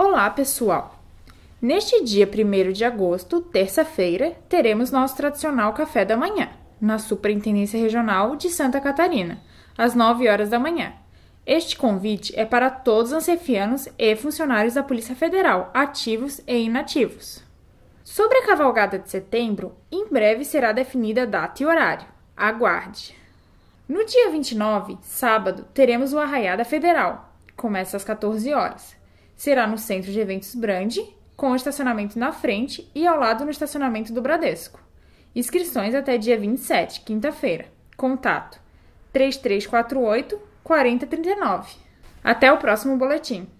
Olá, pessoal! Neste dia 1 de agosto, terça-feira, teremos nosso tradicional café da manhã, na Superintendência Regional de Santa Catarina, às 9 horas da manhã. Este convite é para todos os ancefianos e funcionários da Polícia Federal, ativos e inativos. Sobre a cavalgada de setembro, em breve será definida data e horário. Aguarde! No dia 29, sábado, teremos o Arraiada Federal. Começa às 14 horas será no Centro de Eventos Brande, com estacionamento na frente e ao lado no estacionamento do Bradesco. Inscrições até dia 27, quinta-feira. Contato 3348 4039. Até o próximo boletim.